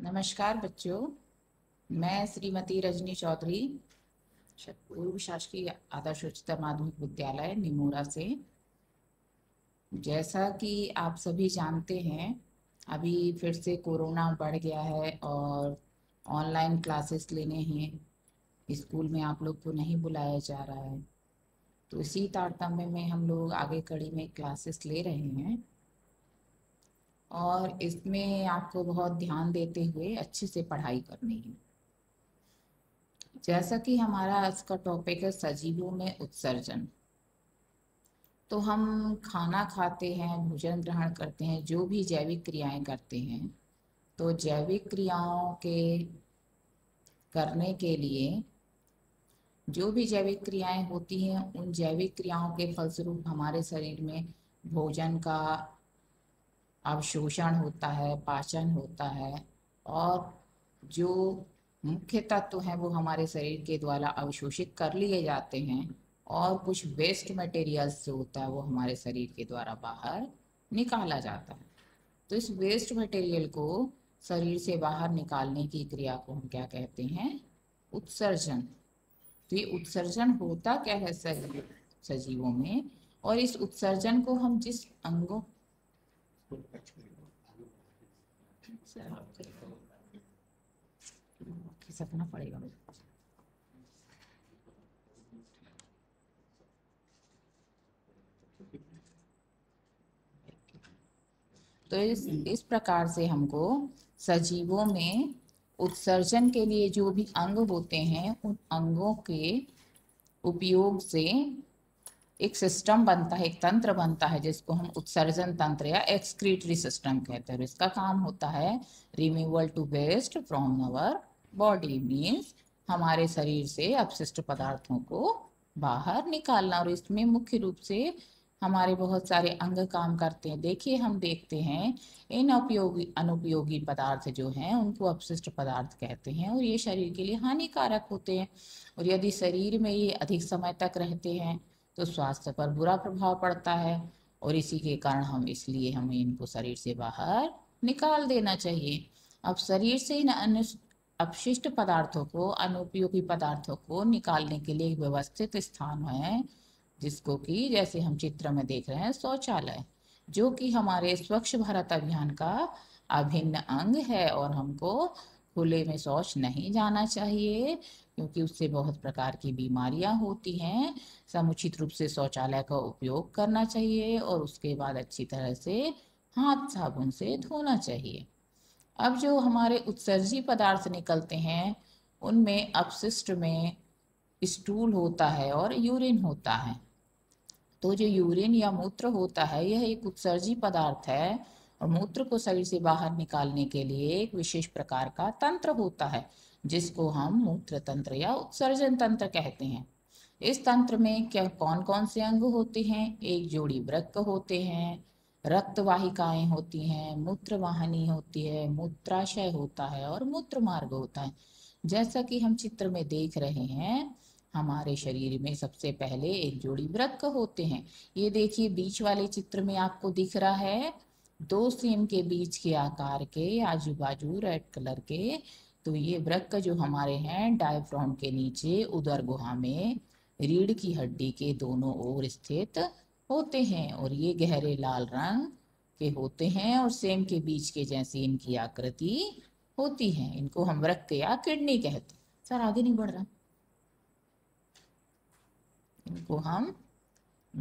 नमस्कार बच्चों मैं श्रीमती रजनी चौधरी पूर्व शासकीय आदर्श उच्चतर माध्यमिक विद्यालय निमोरा से जैसा कि आप सभी जानते हैं अभी फिर से कोरोना बढ़ गया है और ऑनलाइन क्लासेस लेने हैं स्कूल में आप लोग को नहीं बुलाया जा रहा है तो इसी तारतम्य में हम लोग आगे कड़ी में क्लासेस ले रहे हैं और इसमें आपको बहुत ध्यान देते हुए अच्छे से पढ़ाई करनी है जैसा कि हमारा आज का टॉपिक है सजीवों में उत्सर्जन तो हम खाना खाते हैं भोजन ग्रहण करते हैं जो भी जैविक क्रियाएं करते हैं तो जैविक क्रियाओं के करने के लिए जो भी जैविक क्रियाएं होती हैं उन जैविक क्रियाओं के फलस्वरूप हमारे शरीर में भोजन का अवशोषण होता है पाचन होता है और जो मुख्य तत्व तो हैं वो हमारे शरीर के द्वारा अवशोषित कर लिए जाते हैं और कुछ वेस्ट मटेरियल्स जो होता है वो हमारे शरीर के द्वारा बाहर निकाला जाता है तो इस वेस्ट मटेरियल को शरीर से बाहर निकालने की क्रिया को हम क्या कहते हैं उत्सर्जन ये उत्सर्जन होता क्या है सजीवों में और इस उत्सर्जन को हम जिस अंगों खिसकना पड़ेगा तो इस इस प्रकार से हमको सजीवों में उत्सर्जन के लिए जो भी अंग होते हैं उन अंगों के उपयोग से एक सिस्टम बनता है एक तंत्र बनता है जिसको हम उत्सर्जन तंत्र या एक्सक्रीटरी सिस्टम कहते हैं इसका काम होता है removal to waste from our body means हमारे शरीर से अपशिष्ट पदार्थों को बाहर निकालना और इसमें मुख्य रूप से हमारे बहुत सारे अंग काम करते हैं देखिए हम देखते हैं इन उपयोगी अनुपयोगी पदार्थ जो हैं उनको अपशिष्ट पदार्थ कहते हैं और ये शरीर के लिए हानिकारक होते हैं और यदि शरीर में ये अधिक समय तक रहते हैं तो स्वास्थ्य पर बुरा प्रभाव पड़ता है और इसी के कारण हम इसलिए हमें इनको शरीर से बाहर निकाल देना चाहिए अब शरीर से इन अनु अपशिष्ट पदार्थों को अनुपयोगी पदार्थों को निकालने के लिए एक व्यवस्थित स्थान है जिसको कि जैसे हम चित्र में देख रहे हैं शौचालय जो कि हमारे स्वच्छ भारत अभियान का अभिन्न अंग है और हमको खुले में शौच नहीं जाना चाहिए क्योंकि उससे बहुत प्रकार की बीमारियां होती हैं समुचित रूप से शौचालय का उपयोग करना चाहिए और उसके बाद अच्छी तरह से हाथ साबुन से धोना चाहिए अब जो हमारे उत्सर्जी पदार्थ निकलते हैं उनमें अपशिष्ट में स्टूल होता है और यूरिन होता है तो जो यूरिन या मूत्र होता है यह एक उत्सर्जी पदार्थ है और मूत्र को शरीर से बाहर निकालने के लिए एक विशेष प्रकार का तंत्र होता है जिसको हम मूत्र तंत्र या उत्सर्जन तंत्र कहते हैं इस तंत्र में क्या कौन कौन से अंग होते हैं एक जोड़ी वृक्क होते हैं रक्त वाहिकाएं होती हैं मूत्र वाहनी होती है मूत्राशय होता है और मूत्र मार्ग होता है जैसा कि हम चित्र में देख रहे हैं हमारे शरीर में सबसे पहले एक जोड़ी वृक्क होते हैं ये देखिए बीच वाले चित्र में आपको दिख रहा है दो सेम के बीच के आकार के आजू बाजू रेड कलर के तो ये वृक जो हमारे हैं डायफ्रॉम के नीचे उदर गुहा में रीढ़ की हड्डी के दोनों ओर स्थित होते हैं और ये गहरे लाल रंग के होते हैं और सेम के बीच के जैसी इनकी आकृति होती है इनको हम वृक्क या किडनी कहते हैं सर आगे नहीं बढ़ रहा इनको हम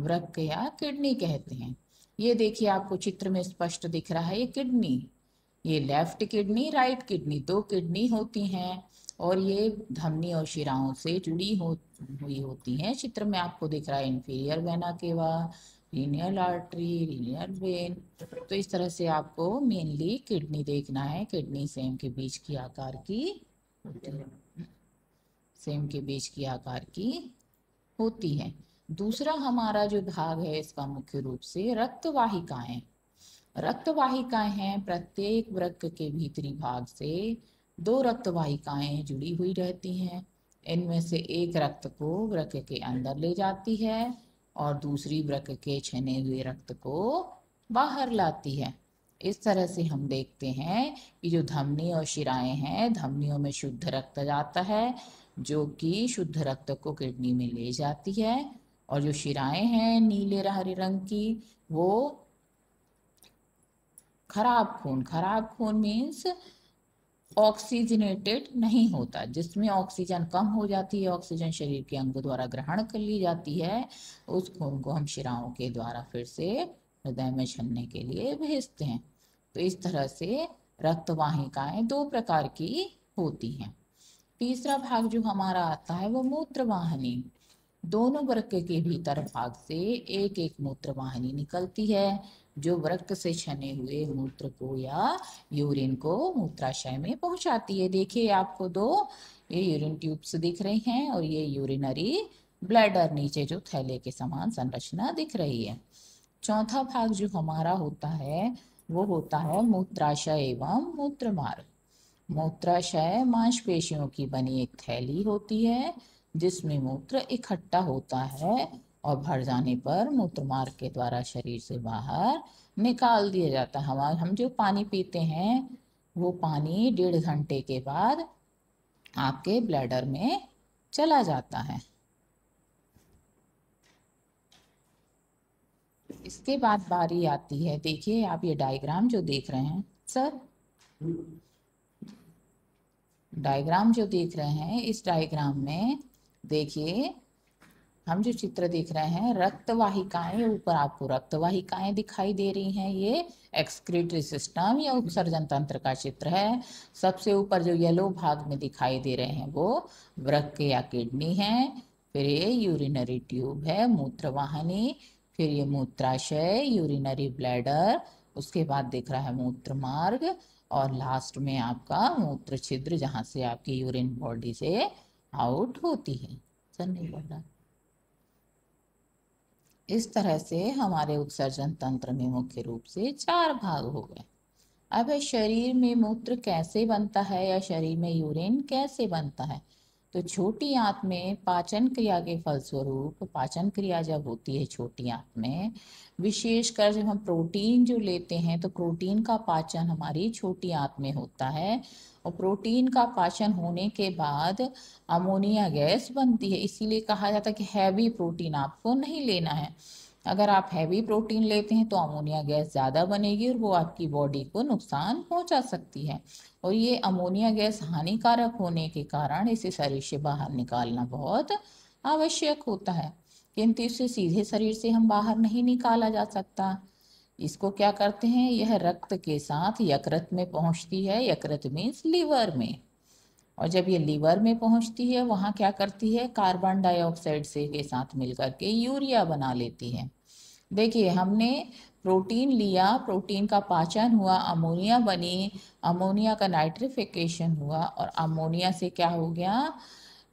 वृक्क या किडनी कहते हैं ये देखिए आपको चित्र में स्पष्ट दिख रहा है ये किडनी ये लेफ्ट किडनी राइट किडनी दो किडनी होती हैं और ये धमनी और शिराओं से जुड़ी हो हुई होती हैं चित्र में आपको दिख रहा है inferior vena cava रीनियल artery रीनियल when तो इस तरह से आपको मेनली किडनी देखना है किडनी सेम के बीच की आकार की सेम के बीच की आकार की होती है दूसरा हमारा जो भाग है इसका मुख्य रूप से रक्तवाहिकाएं रक्तवाहिकाएं हैं प्रत्येक वृक्क के भीतरी भाग से दो रक्तवाहिकाएं जुड़ी हुई रहती हैं इनमें से एक रक्त को वृक्क के अंदर ले जाती है और दूसरी वृक्क के छने हुए रक्त को बाहर लाती है इस तरह से हम देखते हैं कि जो धमनी और शिराएं हैं धमनियों में शुद्ध रक्त जाता है जो कि शुद्ध रक्त को किडनी में ले जाती है और जो शिराएं हैं नीले हरे रंग की वो खराब खून खराब खून मीन्स ऑक्सीजनेटेड नहीं होता जिसमें ऑक्सीजन कम हो जाती है ऑक्सीजन शरीर के अंगों द्वारा ग्रहण कर ली जाती है उस खून को हम शिराओं के द्वारा फिर से हृदय में छलने के लिए भेजते हैं तो इस तरह से रक्तवाहिकाएं दो प्रकार की होती हैं तीसरा भाग जो हमारा आता है वो मूत्र वाहिनी दोनों वृक्क के भीतर भाग से एक एक मूत्र वाहिनी निकलती है जो वृक्क से छने हुए मूत्र को या यूरिन को मूत्राशय में पहुंचाती है देखिए आपको दो ये यूरिन ट्यूब्स दिख रही हैं और ये यूरिनरी ब्लैडर नीचे जो थैले के समान संरचना दिख रही है चौथा भाग जो हमारा होता है वो होता है मूत्राशय एवं मूत्र मार्ग मूत्राशय मांसपेशियों की बनी एक थैली होती है जिसमें मूत्र इकट्ठा होता है और भर जाने पर मूत्र मार्ग के द्वारा शरीर से बाहर निकाल दिया जाता है हमारे हम जो पानी पीते हैं वो पानी डेढ़ घंटे के बाद आपके ब्लैडर में चला जाता है इसके बाद बारी आती है देखिए आप ये डायग्राम जो देख रहे हैं सर डायग्राम जो देख रहे हैं इस डायग्राम में देखिए हम जो चित्र देख रहे हैं रक्त वाहिकाएं ऊपर आपको रक्त वाहिकाएं दिखाई दे रही हैं ये एक्सक्रीटरी सिस्टम या उत्सर्जन तंत्र का चित्र है सबसे ऊपर जो येलो भाग में दिखाई दे रहे हैं वो वृक्क या किडनी है फिर ये यूरिनरी ट्यूब है मूत्रवाहिनी फिर ये मूत्राशय यूरिनरी ब्लैडर उसके बाद दिख रहा है मूत्र मार्ग और लास्ट में आपका मूत्र छिद्र जहाँ से आपकी यूरिन बॉडी से आउट होती है सर नहीं हम्म। बोल रहा इस तरह से हमारे उत्सर्जन तंत्र में मुख्य रूप से चार भाग हो गए अब शरीर में मूत्र कैसे बनता है या शरीर में यूरिन कैसे बनता है तो छोटी आंत में पाचन क्रिया के फलस्वरूप पाचन क्रिया जब होती है छोटी आंत में विशेषकर जब हम प्रोटीन जो लेते हैं तो प्रोटीन का पाचन हमारी छोटी आंत में होता है और प्रोटीन का पाचन होने के बाद अमोनिया गैस बनती है इसीलिए कहा जाता है कि हैवी प्रोटीन आपको नहीं लेना है अगर आप हैवी प्रोटीन लेते हैं तो अमोनिया गैस ज़्यादा बनेगी और वो आपकी बॉडी को नुकसान पहुंचा सकती है और ये अमोनिया गैस हानिकारक होने के कारण इसे शरीर से बाहर निकालना बहुत आवश्यक होता है किंतु इसे सीधे शरीर से हम बाहर नहीं निकाला जा सकता इसको क्या करते हैं यह रक्त के साथ यकृत में पहुंचती है यकृत मीन्स लीवर में और जब ये लीवर में पहुंचती है वहाँ क्या करती है कार्बन डाइऑक्साइड से के साथ मिलकर के यूरिया बना लेती है देखिए हमने प्रोटीन लिया प्रोटीन का पाचन हुआ अमोनिया बनी अमोनिया का नाइट्रिफिकेशन हुआ और अमोनिया से क्या हो गया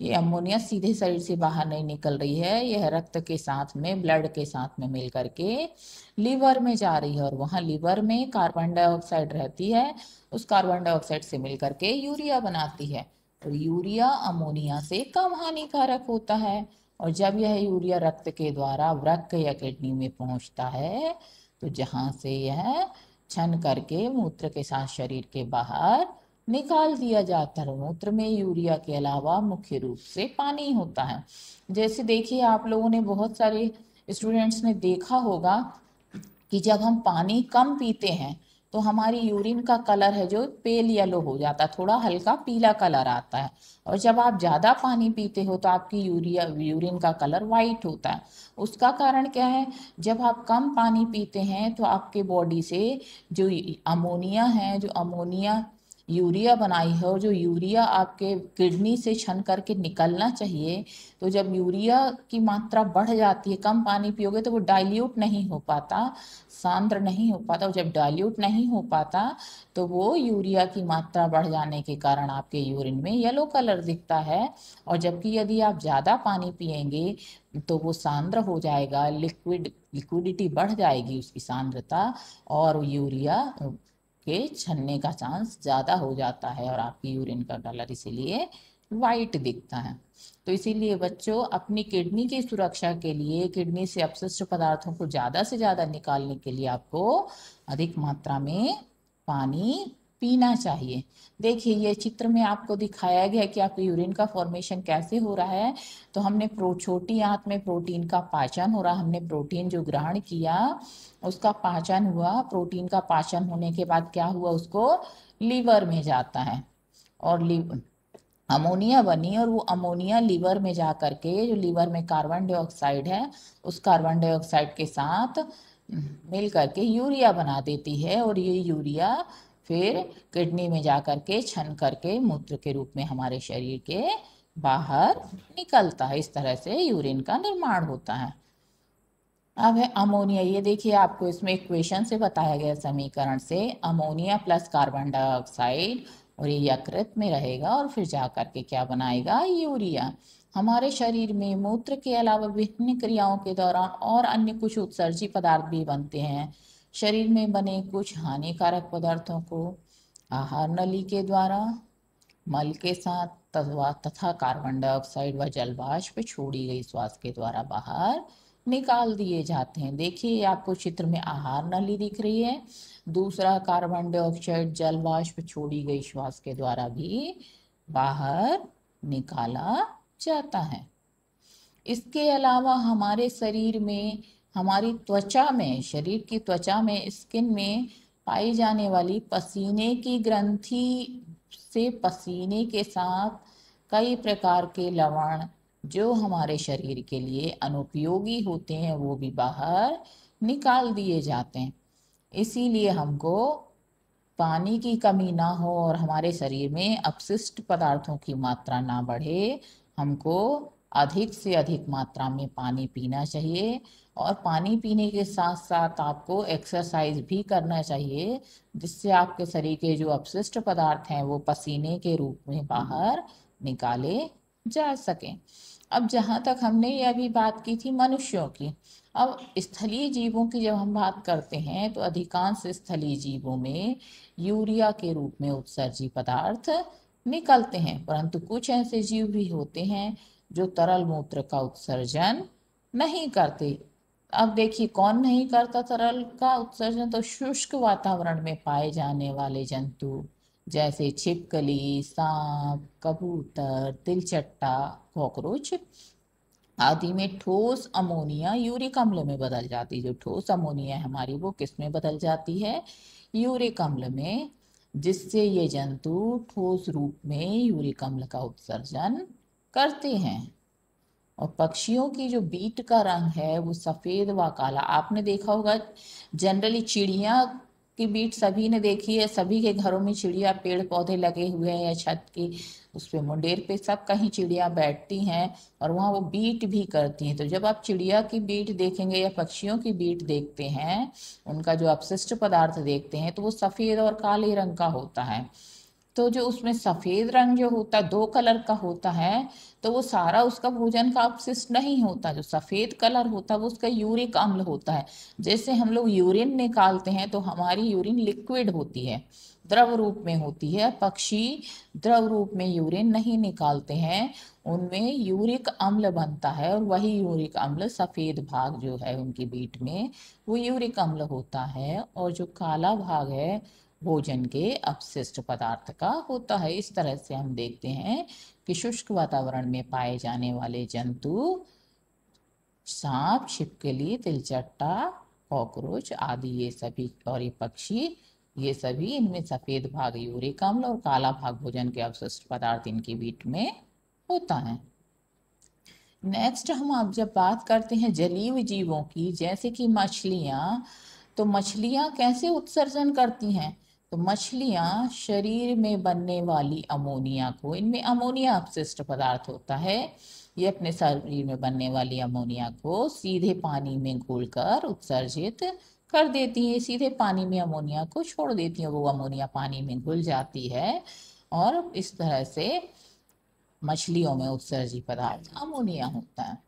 ये अमोनिया सीधे शरीर से बाहर नहीं निकल रही है यह रक्त के साथ में ब्लड के साथ में मिल करके लीवर में जा रही है और वहाँ लीवर में कार्बन डाइऑक्साइड रहती है उस कार्बन डाइऑक्साइड से मिल करके यूरिया बनाती है और यूरिया अमोनिया से कम हानिकारक होता है और जब यह यूरिया रक्त के द्वारा वृक्क या किडनी में पहुंचता है तो जहां से यह छन करके मूत्र के साथ शरीर के बाहर निकाल दिया जाता है मूत्र में यूरिया के अलावा मुख्य रूप से पानी होता है जैसे देखिए आप लोगों ने बहुत सारे स्टूडेंट्स ने देखा होगा कि जब हम पानी कम पीते हैं तो हमारी यूरिन का कलर है जो पेल येलो हो जाता है थोड़ा हल्का पीला कलर आता है और जब आप ज़्यादा पानी पीते हो तो आपकी यूरिया यूरिन का कलर वाइट होता है उसका कारण क्या है जब आप कम पानी पीते हैं तो आपके बॉडी से जो अमोनिया है जो अमोनिया यूरिया बनाई है और जो यूरिया आपके किडनी से छन करके निकलना चाहिए तो जब यूरिया की मात्रा बढ़ जाती है कम पानी पियोगे तो वो डाइल्यूट नहीं हो पाता सांद्र नहीं हो पाता जब डाइल्यूट नहीं हो पाता तो वो यूरिया की मात्रा बढ़ जाने के कारण आपके यूरिन में येलो कलर दिखता है और जबकि यदि आप ज़्यादा पानी पिएंगे तो वो सांद्र हो जाएगा लिक्विड लिक्विडिटी बढ़ जाएगी उसकी सांद्रता और यूरिया के छनने का चांस ज़्यादा हो जाता है और आपकी यूरिन का कलर इसीलिए वाइट दिखता है तो इसीलिए बच्चों अपनी किडनी की सुरक्षा के लिए किडनी से अपशिष्ट पदार्थों को ज़्यादा से ज़्यादा निकालने के लिए आपको अधिक मात्रा में पानी पीना चाहिए देखिए ये चित्र में आपको दिखाया गया कि आपके यूरिन का फॉर्मेशन कैसे हो रहा है तो हमने प्रो छोटी आंत में प्रोटीन का पाचन हो रहा हमने प्रोटीन जो ग्रहण किया उसका पाचन हुआ प्रोटीन का पाचन होने के बाद क्या हुआ उसको लीवर में जाता है और लीवर अमोनिया बनी और वो अमोनिया लीवर में जा करके जो लीवर में कार्बन डाइऑक्साइड है उस कार्बन डाइऑक्साइड के साथ मिल करके यूरिया बना देती है और ये यूरिया फिर किडनी में जा करके छन करके मूत्र के रूप में हमारे शरीर के बाहर निकलता है इस तरह से यूरिन का निर्माण होता है अब है अमोनिया ये देखिए आपको इसमें इक्वेशन से बताया गया समीकरण से अमोनिया प्लस कार्बन डाइऑक्साइड और ये यकृत में रहेगा और फिर जा करके क्या बनाएगा यूरिया हमारे शरीर में मूत्र के अलावा विभिन्न क्रियाओं के दौरान और अन्य कुछ उत्सर्जी पदार्थ भी बनते हैं शरीर में बने कुछ हानिकारक पदार्थों को आहार नली के द्वारा मल के साथ तथा कार्बन डाइऑक्साइड व जलवाष्प छोड़ी गई श्वास के द्वारा बाहर निकाल दिए जाते हैं देखिए आपको चित्र में आहार नली दिख रही है दूसरा कार्बन डाइऑक्साइड जल वाष्प छोड़ी गई श्वास के द्वारा भी बाहर निकाला जाता है इसके अलावा हमारे शरीर में हमारी त्वचा में शरीर की त्वचा में स्किन में पाई जाने वाली पसीने की ग्रंथि से पसीने के साथ कई प्रकार के लवण जो हमारे शरीर के लिए अनुपयोगी होते हैं वो भी बाहर निकाल दिए जाते हैं इसीलिए हमको पानी की कमी ना हो और हमारे शरीर में अपशिष्ट पदार्थों की मात्रा ना बढ़े हमको अधिक से अधिक मात्रा में पानी पीना चाहिए और पानी पीने के साथ साथ आपको एक्सरसाइज भी करना चाहिए जिससे आपके शरीर के जो अपशिष्ट पदार्थ हैं वो पसीने के रूप में बाहर निकाले जा सकें अब जहाँ तक हमने ये अभी बात की थी मनुष्यों की अब स्थलीय जीवों की जब हम बात करते हैं तो अधिकांश स्थलीय जीवों में यूरिया के रूप में उत्सर्जी पदार्थ निकलते हैं परंतु कुछ ऐसे जीव भी होते हैं जो तरल मूत्र का उत्सर्जन नहीं करते अब देखिए कौन नहीं करता तरल का उत्सर्जन तो शुष्क वातावरण में पाए जाने वाले जंतु जैसे छिपकली सांप कबूतर तिलचट्टा कॉकरोच आदि में ठोस अमोनिया यूरिक अम्ल में बदल जाती है जो ठोस अमोनिया है हमारी वो किस में बदल जाती है यूरिक अम्ल में जिससे ये जंतु ठोस रूप में यूरिक अम्ल का उत्सर्जन करते हैं और पक्षियों की जो बीट का रंग है वो सफ़ेद व काला आपने देखा होगा जनरली चिड़िया की बीट सभी ने देखी है सभी के घरों में चिड़िया पेड़ पौधे लगे हुए हैं छत की उस पर मुंडेर पे सब कहीं चिड़िया बैठती हैं और वहाँ वो बीट भी करती हैं तो जब आप चिड़िया की बीट देखेंगे या पक्षियों की बीट देखते हैं उनका जो अपशिष्ट पदार्थ देखते हैं तो वो सफ़ेद और काले रंग का होता है तो जो उसमें सफ़ेद रंग जो होता है दो कलर का होता है तो वो सारा उसका भोजन का अपशिष्ट नहीं होता जो सफ़ेद कलर होता है वो उसका यूरिक अम्ल होता है जैसे हम लोग यूरिन निकालते हैं तो हमारी यूरिन लिक्विड होती है द्रव रूप में होती है पक्षी द्रव रूप में यूरिन नहीं निकालते हैं उनमें यूरिक अम्ल बनता है और वही यूरिक अम्ल सफ़ेद भाग जो है उनकी बीट में वो यूरिक अम्ल होता है और जो काला भाग है भोजन के अपशिष्ट पदार्थ का होता है इस तरह से हम देखते हैं कि शुष्क वातावरण में पाए जाने वाले जंतु सांप छिपकली तिलचट्टा कॉकरोच आदि ये सभी और ये पक्षी ये सभी इनमें सफ़ेद भाग यूरिक अम्ल और काला भाग भोजन के अवशिष्ट पदार्थ इनके बीट में होता है नेक्स्ट हम आप जब बात करते हैं जलीय जीवों की जैसे कि मछलियाँ तो मछलियाँ कैसे उत्सर्जन करती हैं तो मछलियाँ शरीर में बनने वाली अमोनिया को इनमें अमोनिया अपशिष्ट पदार्थ होता है ये अपने शरीर में बनने वाली अमोनिया को सीधे पानी में घोलकर उत्सर्जित कर देती है सीधे पानी में अमोनिया को छोड़ देती है वो अमोनिया पानी में घुल जाती है और इस तरह से मछलियों में उत्सर्जी पदार्थ अमोनिया होता है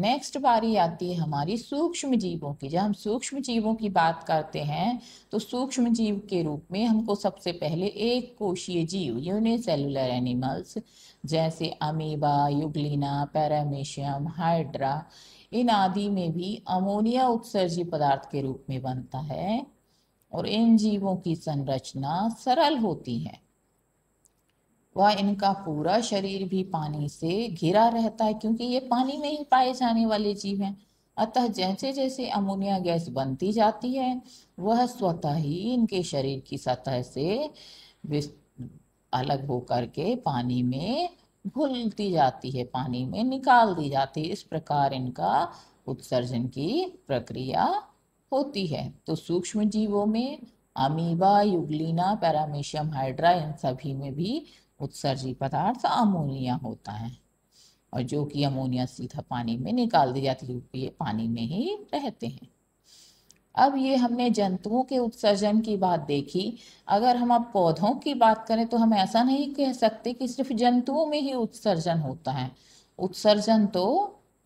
नेक्स्ट बारी आती है हमारी सूक्ष्म जीवों की जब हम सूक्ष्म जीवों की बात करते हैं तो सूक्ष्म जीव के रूप में हमको सबसे पहले एक कोशीय जीव यूनिसेलुलर एनिमल्स जैसे अमीबा युगलिना पैरामेशियम हाइड्रा इन आदि में भी अमोनिया उत्सर्जी पदार्थ के रूप में बनता है और इन जीवों की संरचना सरल होती है वह इनका पूरा शरीर भी पानी से घिरा रहता है क्योंकि ये पानी में ही पाए जाने वाले जीव हैं अतः जैसे जैसे अमोनिया गैस बनती जाती है वह स्वतः ही इनके शरीर की सतह से अलग हो करके पानी में घुलती जाती है पानी में निकाल दी जाती है इस प्रकार इनका उत्सर्जन की प्रक्रिया होती है तो सूक्ष्म जीवों में अमीबा युगलिना पैरामीशियम हाइड्रा इन सभी में भी उत्सर्जी पदार्थ अमोनिया होता है और जो कि अमोनिया सीधा पानी में निकाल दी जाती है ये पानी में ही रहते हैं अब ये हमने जंतुओं के उत्सर्जन की बात देखी अगर हम अब पौधों की बात करें तो हम ऐसा नहीं कह सकते कि सिर्फ जंतुओं में ही उत्सर्जन होता है उत्सर्जन तो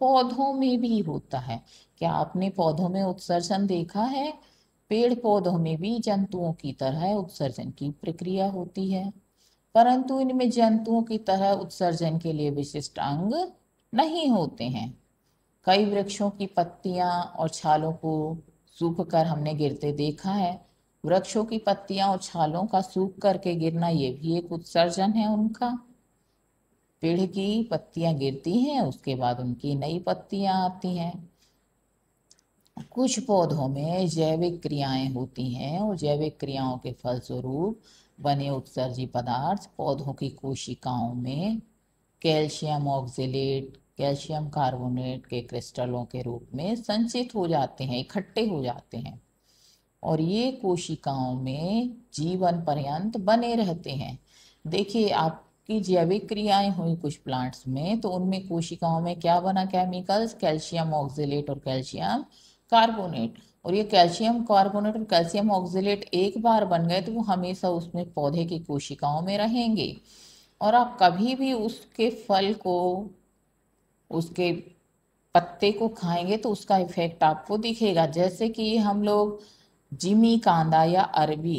पौधों में भी होता है क्या आपने पौधों में उत्सर्जन देखा है पेड़ पौधों में भी जंतुओं की तरह उत्सर्जन की प्रक्रिया होती है परंतु इनमें जंतुओं की तरह उत्सर्जन के लिए विशिष्ट अंग नहीं होते हैं कई वृक्षों की पत्तियां और छालों को सूख कर हमने गिरते देखा है वृक्षों की पत्तियां और छालों का सूख करके गिरना ये भी एक उत्सर्जन है उनका पेड़ की पत्तियां गिरती हैं उसके बाद उनकी नई पत्तियां आती हैं कुछ पौधों में जैविक क्रियाएं होती हैं और जैविक क्रियाओं के फलस्वरूप बने उत्सर्जी पदार्थ पौधों की कोशिकाओं में कैल्शियम ऑक्सीट कैल्शियम कार्बोनेट के क्रिस्टलों के रूप में संचित हो जाते हैं इकट्ठे हो जाते हैं और ये कोशिकाओं में जीवन पर्यंत बने रहते हैं देखिए आपकी जैविक क्रियाएं हुई कुछ प्लांट्स में तो उनमें कोशिकाओं में क्या बना केमिकल्स कैल्शियम ऑक्सीट और कैल्शियम कार्बोनेट और ये कैल्शियम कार्बोनेट और कैल्शियम ऑक्जिलेट एक बार बन गए तो वो हमेशा उसमें पौधे की कोशिकाओं में रहेंगे और आप कभी भी उसके फल को उसके पत्ते को खाएंगे तो उसका इफेक्ट आपको दिखेगा जैसे कि हम लोग जिमी कांदा या अरबी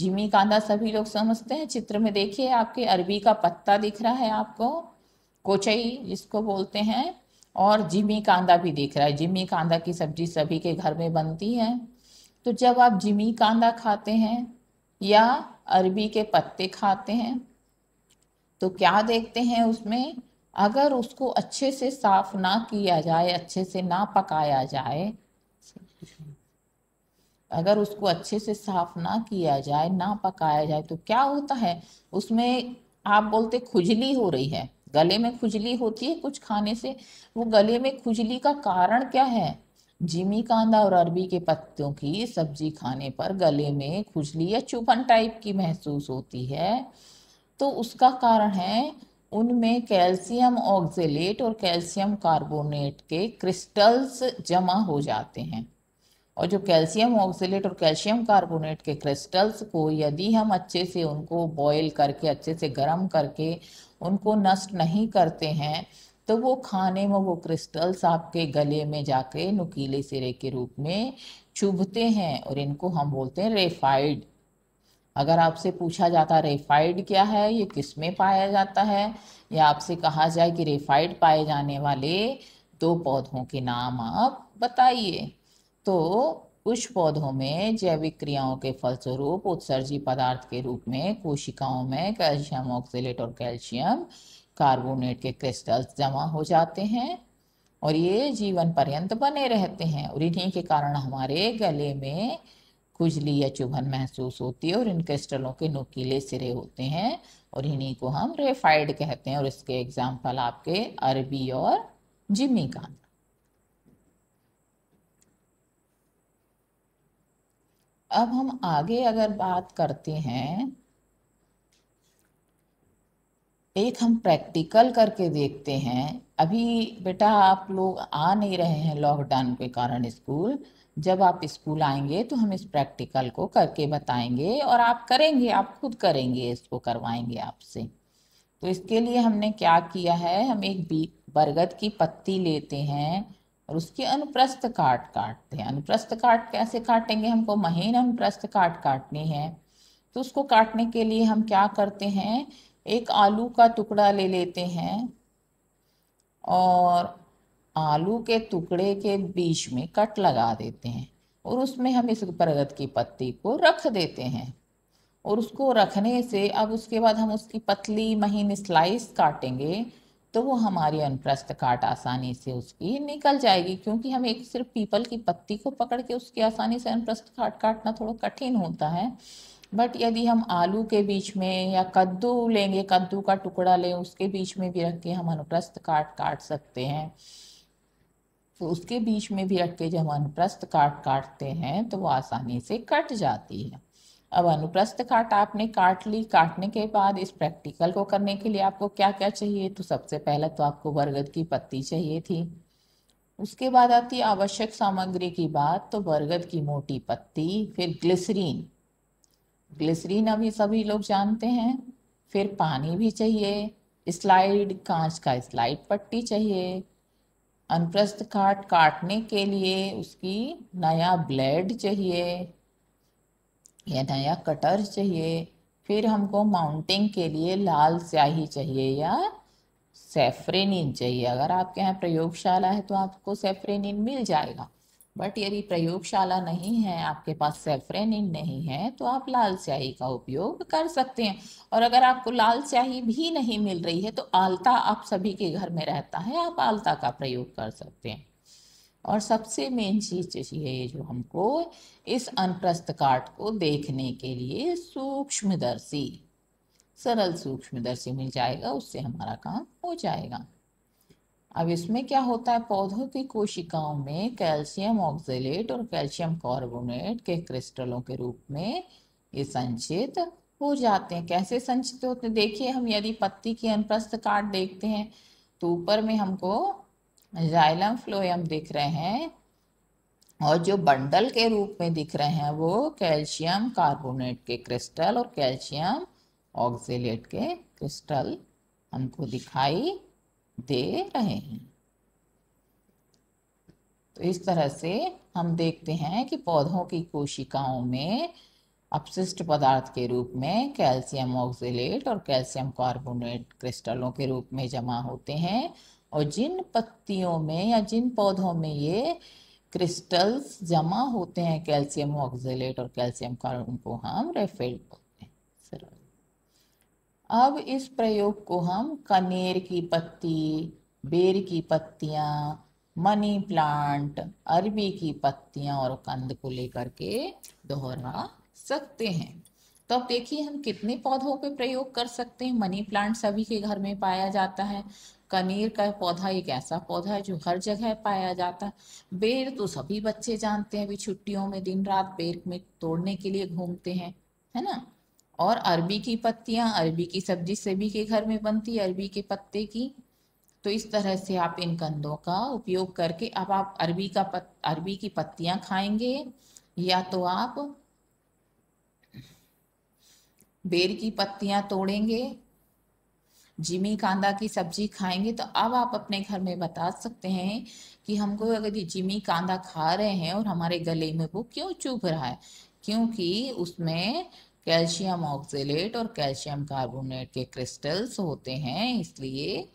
जिमी कांदा सभी लोग समझते हैं चित्र में देखिए आपके अरबी का पत्ता दिख रहा है आपको कोचई जिसको बोलते हैं और जिमी कांदा भी देख रहा है जिमी कांदा की सब्जी सभी के घर में बनती है तो जब आप जिमी कांदा खाते हैं या अरबी के पत्ते खाते हैं तो क्या देखते हैं उसमें अगर उसको अच्छे से साफ ना किया जाए अच्छे से ना पकाया जाए अगर उसको अच्छे से साफ ना किया जाए ना पकाया जाए तो क्या होता है उसमें आप बोलते खुजली हो रही है गले में खुजली होती है कुछ खाने से वो गले में खुजली का कारण क्या है जिमी कांदा और अरबी के पत्तों की सब्जी खाने पर गले में खुजली या चुभन टाइप की महसूस होती है तो उसका कारण है उनमें कैल्शियम ऑक्सीट और कैल्शियम कार्बोनेट के क्रिस्टल्स जमा हो जाते हैं और जो कैल्शियम ऑक्सीट और कैल्शियम कार्बोनेट के क्रिस्टल्स को यदि हम अच्छे से उनको बॉईल करके अच्छे से गर्म करके उनको नष्ट नहीं करते हैं तो वो खाने में वो क्रिस्टल्स आपके गले में जाके नुकीले सिरे के रूप में चुभते हैं और इनको हम बोलते हैं रेफाइड अगर आपसे पूछा जाता रेफाइड क्या है ये किस में पाया जाता है या आपसे कहा जाए कि रेफाइड पाए जाने वाले दो पौधों के नाम आप बताइए तो कुछ पौधों में जैविक क्रियाओं के फलस्वरूप उत्सर्जी पदार्थ के रूप में कोशिकाओं में कैल्शियम ऑक्सीलेट और कैल्शियम कार्बोनेट के क्रिस्टल्स जमा हो जाते हैं और ये जीवन पर्यंत बने रहते हैं और इन्हीं के कारण हमारे गले में खुजली या चुभन महसूस होती है और इन क्रिस्टलों के नुकीले सिरे होते हैं और इन्हीं को हम रेफाइड कहते हैं और इसके एग्जाम्पल आपके अरबी और जिमी का अब हम आगे अगर बात करते हैं एक हम प्रैक्टिकल करके देखते हैं अभी बेटा आप लोग आ नहीं रहे हैं लॉकडाउन के कारण स्कूल जब आप स्कूल आएंगे तो हम इस प्रैक्टिकल को करके बताएंगे और आप करेंगे आप खुद करेंगे इसको करवाएंगे आपसे तो इसके लिए हमने क्या किया है हम एक बरगद की पत्ती लेते हैं और उसके अनुप्रस्थ काट काटते हैं अनुप्रस्थ काट कैसे काटेंगे हमको महीन अनुप्रस्थ काट काटनी है तो उसको काटने के लिए हम क्या करते हैं एक आलू का टुकड़ा ले लेते हैं और आलू के टुकड़े के बीच में कट लगा देते हैं और उसमें हम इस बरगद की पत्ती को रख देते हैं और उसको रखने से अब उसके बाद हम उसकी पतली महीन स्लाइस काटेंगे तो वो हमारी अनुप्रस्थ काट आसानी से उसकी निकल जाएगी क्योंकि हम एक सिर्फ पीपल की पत्ती को पकड़ के उसकी आसानी से अनुप्रस्थ काट काटना थोड़ा कठिन होता है बट यदि हम आलू के बीच में या कद्दू लेंगे कद्दू का टुकड़ा लें उसके बीच में भी रख के हम अनुप्रस्थ काट काट सकते हैं तो उसके बीच में भी रख के जब हम अनुप्रस्थ काट काटते हैं तो वो आसानी से कट जाती है अब अनुप्रस्थ काट आपने काट ली काटने के बाद इस प्रैक्टिकल को करने के लिए आपको क्या क्या चाहिए तो सबसे पहले तो आपको बरगद की पत्ती चाहिए थी उसके बाद आती आवश्यक सामग्री की बात तो बरगद की मोटी पत्ती फिर ग्लिसरीन ग्लिसरीन अभी सभी लोग जानते हैं फिर पानी भी चाहिए स्लाइड कांच का स्लाइड पट्टी चाहिए अनुप्रस्थ काट काटने के लिए उसकी नया ब्लेड चाहिए या नया कटर चाहिए फिर हमको माउंटिंग के लिए लाल स्याही चाहिए या सेफ्रेनिन चाहिए अगर आपके यहाँ प्रयोगशाला है तो आपको सेफ्रेनिन मिल जाएगा बट यदि प्रयोगशाला नहीं है आपके पास सेफ्रेनिन नहीं है तो आप लाल स्याही का उपयोग कर सकते हैं और अगर आपको लाल स्याही भी नहीं मिल रही है तो आलता आप सभी के घर में रहता है आप आलता का प्रयोग कर सकते हैं और सबसे मेन चीज़ है ये जो हमको इस अनप्रस्थ काट को देखने के लिए सूक्ष्मदर्शी सरल सूक्ष्मदर्शी मिल जाएगा उससे हमारा काम हो जाएगा अब इसमें क्या होता है पौधों की कोशिकाओं में कैल्शियम ऑक्सीलेट और कैल्शियम कार्बोनेट के क्रिस्टलों के रूप में ये संचित हो जाते हैं कैसे संचित होते देखिए हम यदि पत्ती की अनप्रस्थ काट देखते हैं तो ऊपर में हमको जाइलम फ्लोएम दिख रहे हैं और जो बंडल के रूप में दिख रहे हैं वो कैल्शियम कार्बोनेट के क्रिस्टल और कैल्शियम ऑक्सीट के क्रिस्टल हमको दिखाई दे रहे हैं तो इस तरह से हम देखते हैं कि पौधों की कोशिकाओं में अपशिष्ट पदार्थ के रूप में कैल्शियम ऑक्सीट और कैल्शियम कार्बोनेट क्रिस्टलों के रूप में जमा होते हैं और जिन पत्तियों में या जिन पौधों में ये क्रिस्टल्स जमा होते हैं कैल्शियम ऑक्सीट और कैल्शियम कार्बन को हम रेफेल बोलते हैं सरल अब इस प्रयोग को हम कनेर की पत्ती बेर की पत्तियां मनी प्लांट अरबी की पत्तियां और कंद को लेकर के दोहरा सकते हैं तो अब देखिए हम कितने पौधों पे प्रयोग कर सकते हैं मनी प्लांट सभी के घर में पाया जाता है कनेर का पौधा एक ऐसा पौधा है जो हर जगह पाया जाता है बेर तो सभी बच्चे जानते हैं अभी छुट्टियों में दिन रात बेर में तोड़ने के लिए घूमते हैं है ना और अरबी की पत्तियां अरबी की सब्जी सभी के घर में बनती है अरबी के पत्ते की तो इस तरह से आप इन कंदों का उपयोग करके अब आप अरबी का पत अरबी की पत्तियां खाएंगे या तो आप बेर की पत्तियां तोड़ेंगे जिमी कांदा की सब्जी खाएंगे तो अब आप अपने घर में बता सकते हैं कि हमको अगर ये जिमी कांदा खा रहे हैं और हमारे गले में वो क्यों चुभ रहा है क्योंकि उसमें कैल्शियम ऑक्सीलेट और कैल्शियम कार्बोनेट के क्रिस्टल्स होते हैं इसलिए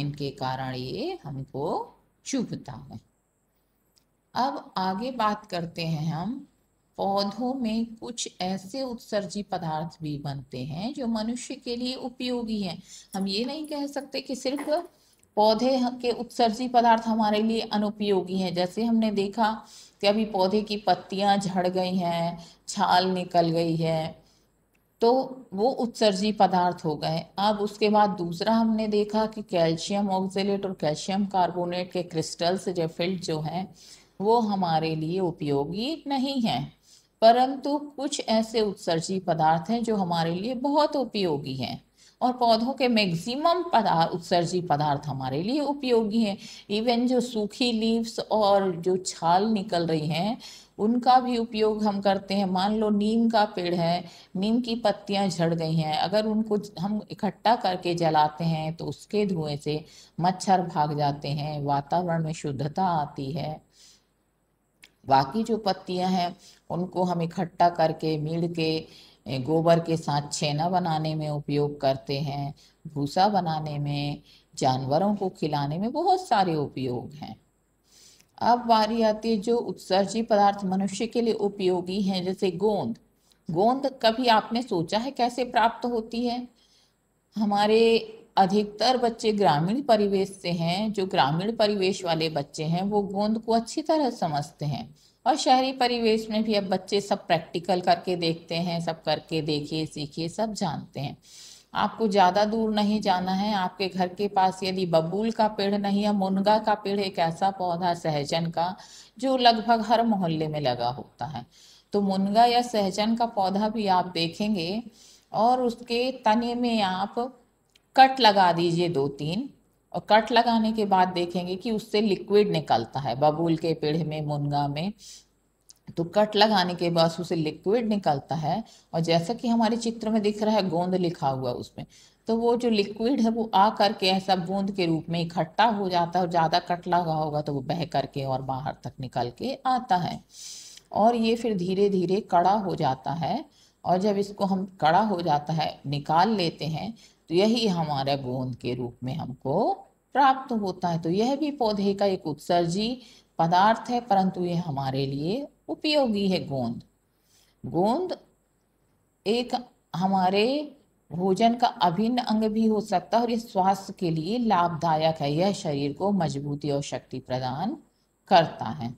इनके कारण ये हमको चुभता है अब आगे बात करते हैं हम पौधों में कुछ ऐसे उत्सर्जी पदार्थ भी बनते हैं जो मनुष्य के लिए उपयोगी हैं हम ये नहीं कह सकते कि सिर्फ पौधे के उत्सर्जी पदार्थ हमारे लिए अनुपयोगी हैं जैसे हमने देखा कि अभी पौधे की पत्तियां झड़ गई हैं छाल निकल गई है तो वो उत्सर्जी पदार्थ हो गए अब उसके बाद दूसरा हमने देखा कि कैल्शियम ऑक्जेलेट और कैल्शियम कार्बोनेट के क्रिस्टल्स रेफिल्ड जो हैं वो हमारे लिए उपयोगी नहीं हैं परंतु कुछ ऐसे उत्सर्जी पदार्थ हैं जो हमारे लिए बहुत उपयोगी हैं और पौधों के मैक्सिमम पदार्थ उत्सर्जी पदार्थ हमारे लिए उपयोगी हैं इवन जो सूखी लीव्स और जो छाल निकल रही हैं उनका भी उपयोग हम करते हैं मान लो नीम का पेड़ है नीम की पत्तियां झड़ गई हैं अगर उनको हम इकट्ठा करके जलाते हैं तो उसके धुएं से मच्छर भाग जाते हैं वातावरण में शुद्धता आती है बाकी जो पत्तियां हैं उनको हम इकट्ठा करके मिल के गोबर के साथ छेना बनाने में उपयोग करते हैं भूसा बनाने में जानवरों को खिलाने में बहुत सारे उपयोग हैं अब बारी आती है जो उत्सर्जी पदार्थ मनुष्य के लिए उपयोगी हैं जैसे गोंद गोंद कभी आपने सोचा है कैसे प्राप्त होती है हमारे अधिकतर बच्चे ग्रामीण परिवेश से हैं जो ग्रामीण परिवेश वाले बच्चे हैं वो गोंद को अच्छी तरह समझते हैं और शहरी परिवेश में भी अब बच्चे सब प्रैक्टिकल करके देखते हैं सब करके देखिए सीखिए सब जानते हैं आपको ज़्यादा दूर नहीं जाना है आपके घर के पास यदि बबूल का पेड़ नहीं है मुनगा का पेड़ एक ऐसा पौधा सहजन का जो लगभग हर मोहल्ले में लगा होता है तो मुनगा या सहजन का पौधा भी आप देखेंगे और उसके तने में आप कट लगा दीजिए दो तीन और कट लगाने के बाद देखेंगे कि उससे लिक्विड निकलता है बबूल के पेड़ में मुनगा में तो कट लगाने के बाद उसे लिक्विड निकलता है और जैसा कि हमारे चित्र में दिख रहा है गोंद लिखा हुआ उसमें तो वो जो लिक्विड है वो आ करके ऐसा बूंद के रूप में इकट्ठा हो जाता है और ज़्यादा कट लगा होगा तो वो बह करके और बाहर तक निकल के आता है और ये फिर धीरे धीरे कड़ा हो जाता है और जब इसको हम कड़ा हो जाता है निकाल लेते हैं तो यही हमारा गोंद के रूप में हमको प्राप्त होता है तो यह भी पौधे का एक उत्सर्जी पदार्थ है परंतु यह हमारे लिए उपयोगी है गोंद गोंद एक हमारे भोजन का अभिन्न अंग भी हो सकता है और यह स्वास्थ्य के लिए लाभदायक है यह शरीर को मजबूती और शक्ति प्रदान करता है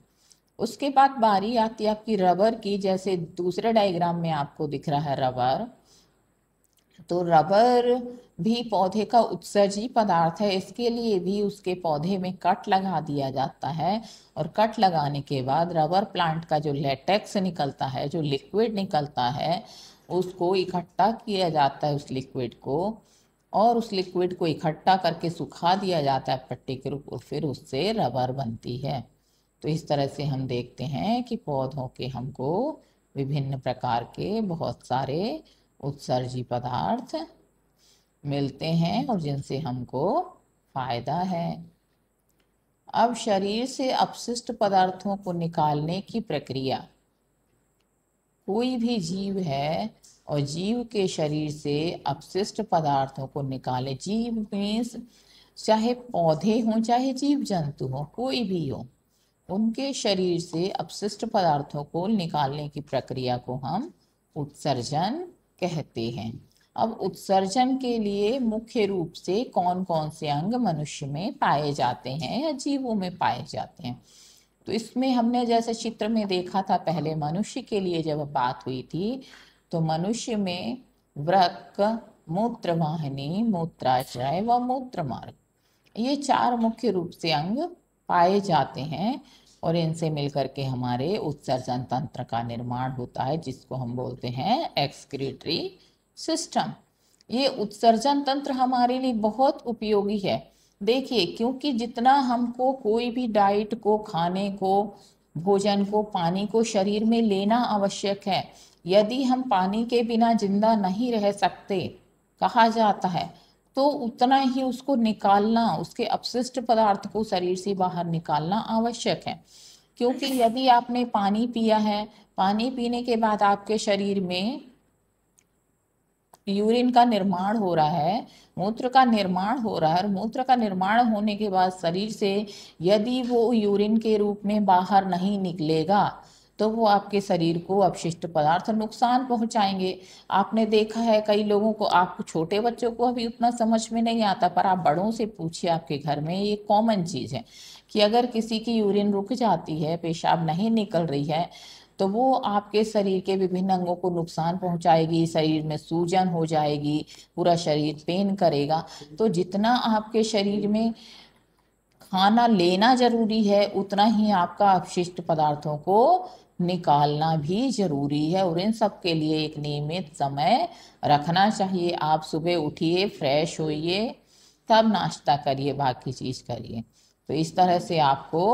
उसके बाद बारी आती है आपकी रबर की जैसे दूसरे डायग्राम में आपको दिख रहा है रबर तो रबर भी पौधे का उत्सर्जी पदार्थ है इसके लिए भी उसके पौधे में कट लगा दिया जाता है और कट लगाने के बाद रबर प्लांट का जो लेटेक्स निकलता है जो लिक्विड निकलता है उसको इकट्ठा किया जाता है उस लिक्विड को और उस लिक्विड को इकट्ठा करके सुखा दिया जाता है पट्टी के रूप और फिर उससे रबर बनती है तो इस तरह से हम देखते हैं कि पौधों के हमको विभिन्न प्रकार के बहुत सारे उत्सर्जी पदार्थ मिलते हैं और जिनसे हमको फायदा है अब शरीर से अपशिष्ट पदार्थों को निकालने की प्रक्रिया कोई भी जीव है और जीव के शरीर से अपशिष्ट पदार्थों को निकाले जीव मीन्स चाहे पौधे हों चाहे जीव जंतु हों कोई भी हो उनके शरीर से अपशिष्ट पदार्थों को निकालने की प्रक्रिया को हम उत्सर्जन कहते हैं अब उत्सर्जन के लिए मुख्य रूप से कौन कौन से अंग मनुष्य में पाए जाते हैं या जीवों में पाए जाते हैं तो इसमें हमने जैसे चित्र में देखा था पहले मनुष्य के लिए जब बात हुई थी तो मनुष्य में व्रक मूत्र वाहिनी मूत्राचय व मूत्र मार्ग ये चार मुख्य रूप से अंग पाए जाते हैं और इनसे मिलकर के हमारे उत्सर्जन तंत्र का निर्माण होता है जिसको हम बोलते हैं एक्सक्रीटरी सिस्टम ये उत्सर्जन तंत्र हमारे लिए बहुत उपयोगी है देखिए क्योंकि जितना हमको कोई भी डाइट को खाने को भोजन को पानी को शरीर में लेना आवश्यक है यदि हम पानी के बिना जिंदा नहीं रह सकते कहा जाता है तो उतना ही उसको निकालना उसके अपशिष्ट पदार्थ को शरीर से बाहर निकालना आवश्यक है क्योंकि अच्छा। यदि आपने पानी पिया है पानी पीने के बाद आपके शरीर में यूरिन का निर्माण हो रहा है मूत्र का निर्माण हो रहा है और मूत्र का निर्माण होने के बाद शरीर से यदि वो यूरिन के रूप में बाहर नहीं निकलेगा तो वो आपके शरीर को अपशिष्ट पदार्थ नुकसान पहुंचाएंगे आपने देखा है कई लोगों को आपको छोटे बच्चों को अभी उतना समझ में नहीं आता पर आप बड़ों से पूछिए आपके घर में ये कॉमन चीज़ है कि अगर किसी की यूरिन रुक जाती है पेशाब नहीं निकल रही है तो वो आपके शरीर के विभिन्न अंगों को नुकसान पहुंचाएगी शरीर में सूजन हो जाएगी पूरा शरीर पेन करेगा तो जितना आपके शरीर में खाना लेना जरूरी है उतना ही आपका अपशिष्ट पदार्थों को निकालना भी जरूरी है और इन सब के लिए एक नियमित समय रखना चाहिए आप सुबह उठिए फ्रेश होइए तब नाश्ता करिए बाकी चीज़ करिए तो इस तरह से आपको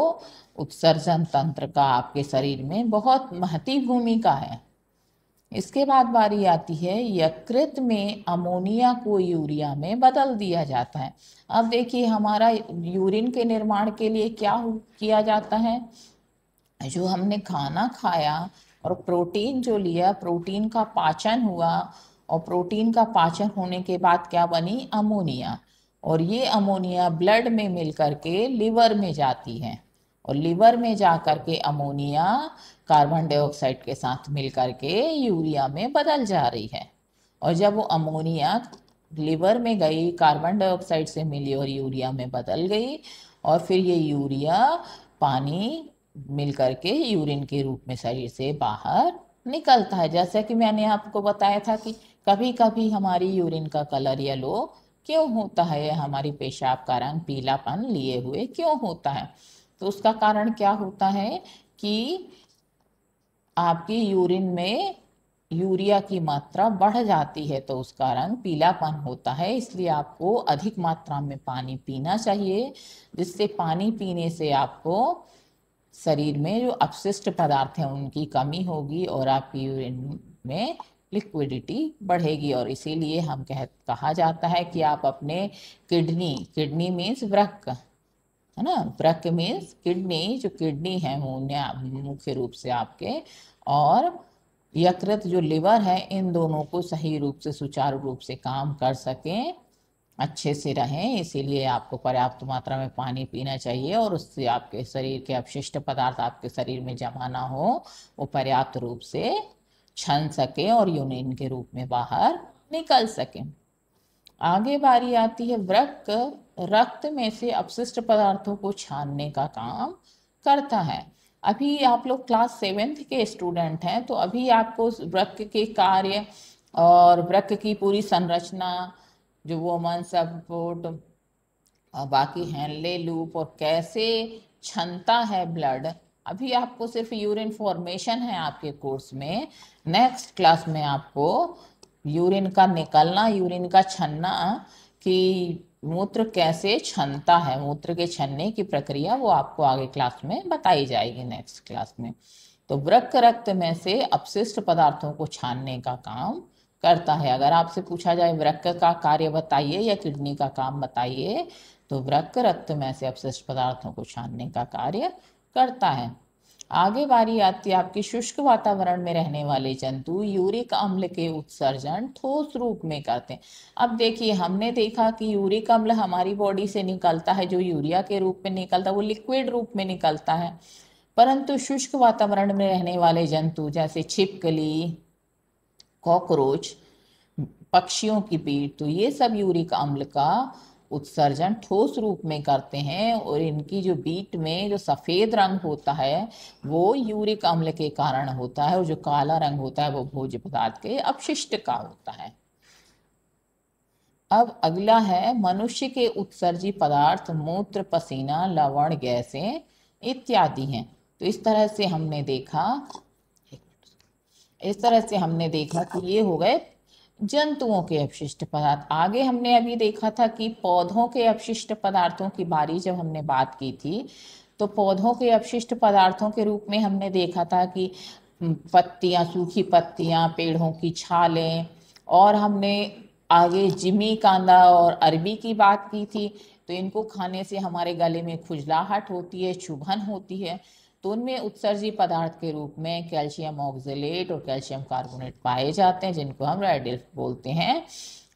उत्सर्जन तंत्र का आपके शरीर में बहुत महती भूमिका है इसके बाद बारी आती है यकृत में अमोनिया को यूरिया में बदल दिया जाता है अब देखिए हमारा यूरिन के निर्माण के लिए क्या किया जाता है जो हमने खाना खाया और प्रोटीन जो लिया प्रोटीन का पाचन हुआ और प्रोटीन का पाचन होने के बाद क्या बनी अमोनिया और ये अमोनिया ब्लड में मिल करके लिवर में जाती है और लिवर में जा करके अमोनिया कार्बन डाइऑक्साइड के साथ मिलकर के यूरिया में बदल जा रही है और जब वो अमोनिया लिवर में गई कार्बन डाइऑक्साइड से मिली और यूरिया में बदल गई और फिर ये यूरिया पानी मिल के यूरिन के रूप में शरीर से बाहर निकलता है जैसा कि मैंने आपको बताया था कि कभी कभी हमारी यूरिन का कलर येलो क्यों होता है हमारी पेशाब का रंग पीलापन लिए हुए क्यों होता है तो उसका कारण क्या होता है कि आपकी यूरिन में यूरिया की मात्रा बढ़ जाती है तो उसका रंग पीलापन होता है इसलिए आपको अधिक मात्रा में पानी पीना चाहिए जिससे पानी पीने से आपको शरीर में जो अपशिष्ट पदार्थ हैं उनकी कमी होगी और आपकी यूरिन में लिक्विडिटी बढ़ेगी और इसीलिए हम कह कहा जाता है कि आप अपने किडनी किडनी मीन्स व्रक है ना व्रक मीन्स किडनी जो किडनी है मुख्य रूप से आपके और यकृत जो लिवर है इन दोनों को सही रूप से सुचारू रूप से काम कर सकें अच्छे से रहें इसीलिए आपको पर्याप्त मात्रा में पानी पीना चाहिए और उससे आपके शरीर के अपशिष्ट पदार्थ आपके शरीर में जमा ना हो वो पर्याप्त रूप से छन सके और यूनिन के रूप में बाहर निकल सके आगे बारी आती है वृक्क रक्त में से अपशिष्ट पदार्थों को छानने का काम करता है अभी आप लोग क्लास सेवेंथ के स्टूडेंट हैं तो अभी आपको वृक्क के कार्य और वृक्क की पूरी संरचना जो वोमन सपोर्ट और बाकी हैंडले लूप और कैसे क्षमता है ब्लड अभी आपको सिर्फ यूरिन फॉर्मेशन है आपके कोर्स में नेक्स्ट क्लास में आपको यूरिन का निकलना यूरिन का छनना कि मूत्र कैसे छनता है मूत्र के छनने की प्रक्रिया वो आपको आगे क्लास में बताई जाएगी नेक्स्ट क्लास में तो वृक्क रक्त में से अपशिष्ट पदार्थों को छानने का काम करता है अगर आपसे पूछा जाए वृक्क का कार्य बताइए या किडनी का काम बताइए तो वृक्क रक्त में से अपशिष्ट पदार्थों को छानने का कार्य करता है आगे बारी आती है आपके शुष्क वातावरण में रहने वाले जंतु यूरिक अम्ल के उत्सर्जन ठोस रूप में करते हैं अब देखिए हमने देखा कि यूरिक अम्ल हमारी बॉडी से निकलता है जो यूरिया के रूप में निकलता है वो लिक्विड रूप में निकलता है परंतु शुष्क वातावरण में रहने वाले जंतु जैसे छिपकली कॉकरोच पक्षियों की पीठ तो ये सब यूरिक अम्ल का उत्सर्जन ठोस रूप में करते हैं और इनकी जो बीट में जो सफ़ेद रंग होता है वो यूरिक अम्ल के कारण होता है और जो काला रंग होता है वो भोज्य पदार्थ के अपशिष्ट का होता है अब अगला है मनुष्य के उत्सर्जी पदार्थ मूत्र पसीना लवण गैसें इत्यादि हैं तो इस तरह से हमने देखा इस तरह से हमने देखा कि ये हो गए जंतुओं के अपशिष्ट पदार्थ आगे हमने अभी देखा था कि पौधों के अपशिष्ट पदार्थों की बारी जब हमने बात की थी तो पौधों के अपशिष्ट पदार्थों के रूप में हमने देखा था कि पत्तियां सूखी पत्तियां पेड़ों की छालें और हमने आगे जिमी कांदा और अरबी की बात की थी तो इनको खाने से हमारे गले में खुजलाहट होती है चुभन होती है तो उनमें उत्सर्जी पदार्थ के रूप में कैल्शियम ऑक्जिलेट और कैल्शियम कार्बोनेट पाए जाते हैं जिनको हम रेडिल्फ बोलते हैं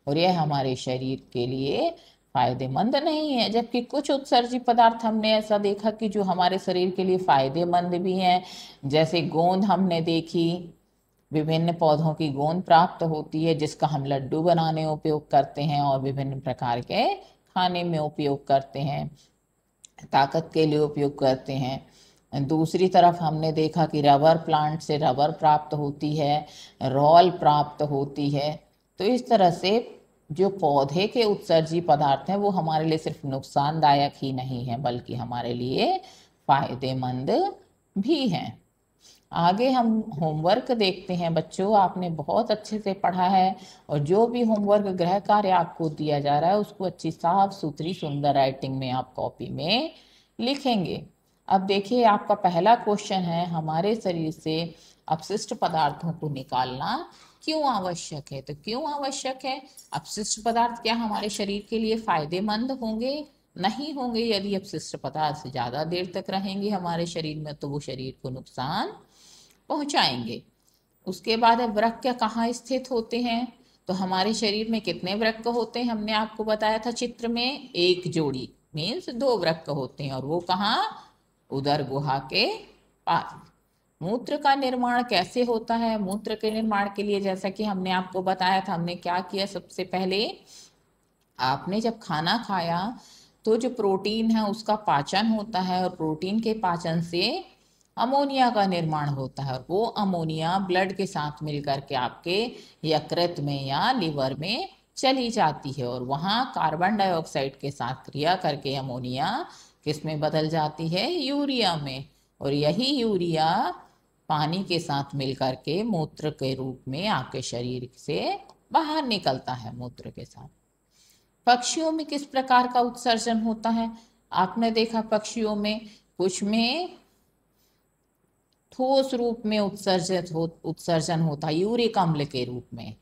और यह हमारे शरीर के लिए फायदेमंद नहीं है जबकि कुछ उत्सर्जी पदार्थ हमने ऐसा देखा कि जो हमारे शरीर के लिए फायदेमंद भी हैं जैसे गोंद हमने देखी विभिन्न पौधों की गोंद प्राप्त होती है जिसका हम लड्डू बनाने उपयोग करते हैं और विभिन्न प्रकार के खाने में उपयोग करते हैं ताकत के लिए उपयोग करते हैं दूसरी तरफ हमने देखा कि रबर प्लांट से रबर प्राप्त होती है रॉल प्राप्त होती है तो इस तरह से जो पौधे के उत्सर्जी पदार्थ हैं वो हमारे लिए सिर्फ नुकसानदायक ही नहीं है बल्कि हमारे लिए फायदेमंद भी हैं आगे हम होमवर्क देखते हैं बच्चों आपने बहुत अच्छे से पढ़ा है और जो भी होमवर्क गृह कार्य आपको दिया जा रहा है उसको अच्छी साफ सुथरी सुंदर राइटिंग में आप कॉपी में लिखेंगे अब देखिए आपका पहला क्वेश्चन है हमारे शरीर से अपशिष्ट पदार्थों को निकालना क्यों आवश्यक है तो क्यों आवश्यक है अपशिष्ट पदार्थ क्या हमारे शरीर के लिए फायदेमंद होंगे नहीं होंगे यदि अपशिष्ट पदार्थ ज्यादा देर तक रहेंगे हमारे शरीर में तो वो शरीर को नुकसान पहुंचाएंगे उसके बाद अब वृक्ष कहाँ स्थित होते हैं तो हमारे शरीर में कितने वृक्ष होते हैं हमने आपको बताया था चित्र में एक जोड़ी मीन्स दो वृक्ष होते हैं और वो कहाँ उदर गुहा के पास मूत्र का निर्माण कैसे होता है मूत्र के निर्माण के लिए जैसा कि हमने आपको बताया था हमने क्या किया सबसे पहले आपने जब खाना खाया तो जो प्रोटीन है उसका पाचन होता है और प्रोटीन के पाचन से अमोनिया का निर्माण होता है वो अमोनिया ब्लड के साथ मिलकर के आपके यकृत में या लिवर में चली जाती है और वहाँ कार्बन डाइऑक्साइड के साथ क्रिया करके अमोनिया किस में बदल जाती है यूरिया में और यही यूरिया पानी के साथ मिलकर के मूत्र के रूप में आपके शरीर से बाहर निकलता है मूत्र के साथ पक्षियों में किस प्रकार का उत्सर्जन होता है आपने देखा पक्षियों में कुछ में ठोस रूप में उत्सर्जित हो उत्सर्जन होता है यूरिक अम्ल के रूप में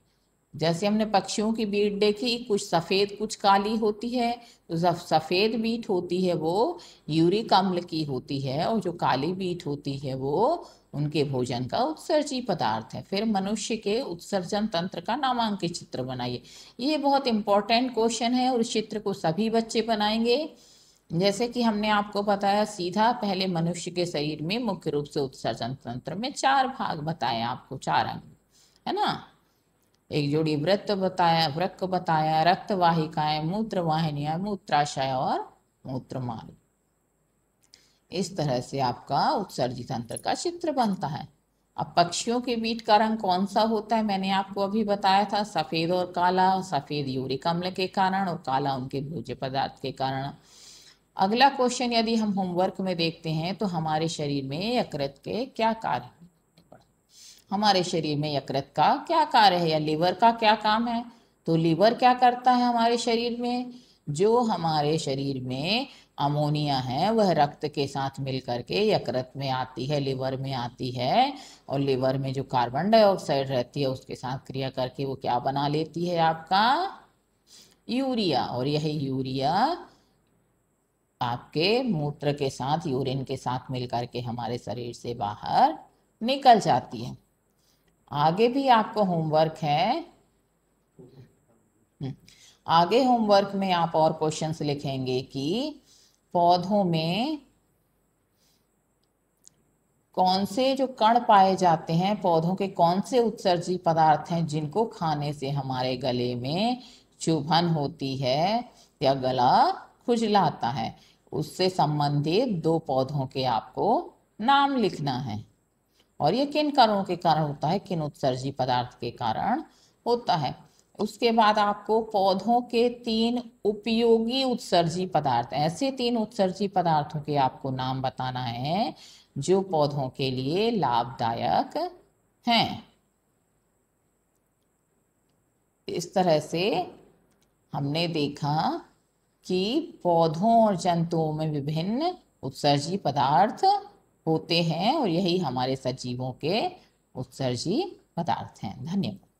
जैसे हमने पक्षियों की बीट देखी कुछ सफ़ेद कुछ काली होती है तो जब सफ़ेद बीट होती है वो यूरिक अम्ल की होती है और जो काली बीट होती है वो उनके भोजन का उत्सर्जी पदार्थ है फिर मनुष्य के उत्सर्जन तंत्र का नामांकित चित्र बनाइए ये बहुत इंपॉर्टेंट क्वेश्चन है और इस चित्र को सभी बच्चे बनाएंगे जैसे कि हमने आपको बताया सीधा पहले मनुष्य के शरीर में मुख्य रूप से उत्सर्जन तंत्र में चार भाग बताए आपको चार अंग है ना एक जोड़ी व्रत बताया व्रत बताया रक्त वाहिकाएं मूत्र वाहिनिया मूत्राशय और मूत्रमाल इस तरह से आपका उत्सर्जित तंत्र का चित्र बनता है अब पक्षियों के बीट का रंग कौन सा होता है मैंने आपको अभी बताया था सफ़ेद और काला सफ़ेद यूरिक अम्ल के कारण और काला उनके भोज्य पदार्थ के कारण अगला क्वेश्चन यदि हम होमवर्क में देखते हैं तो हमारे शरीर में यकृत के क्या कार्य हमारे शरीर में यकृत का क्या कार्य है या लीवर का क्या काम है तो लीवर क्या करता है हमारे शरीर में जो हमारे शरीर में अमोनिया है वह रक्त के साथ मिलकर के यकृत में आती है लीवर में आती है और लीवर में जो कार्बन डाइऑक्साइड रहती है उसके साथ क्रिया करके वो क्या बना लेती है आपका यूरिया और यह यूरिया आपके मूत्र के साथ यूरिन के साथ मिलकर के हमारे शरीर से बाहर निकल जाती है आगे भी आपको होमवर्क है हम्म। आगे होमवर्क में आप और क्वेश्चंस लिखेंगे कि पौधों में कौन से जो कण पाए जाते हैं पौधों के कौन से उत्सर्जी पदार्थ हैं जिनको खाने से हमारे गले में चुभन होती है या गला खुजलाता है उससे संबंधित दो पौधों के आपको नाम लिखना है और ये किन कारणों के कारण होता है किन उत्सर्जी पदार्थ के कारण होता है उसके बाद आपको पौधों के तीन उपयोगी उत्सर्जी पदार्थ ऐसे तीन उत्सर्जी पदार्थों के आपको नाम बताना है जो पौधों के लिए लाभदायक हैं इस तरह से हमने देखा कि पौधों और जंतुओं में विभिन्न उत्सर्जी पदार्थ होते हैं और यही हमारे सजीवों के उत्सर्जी पदार्थ हैं धन्यवाद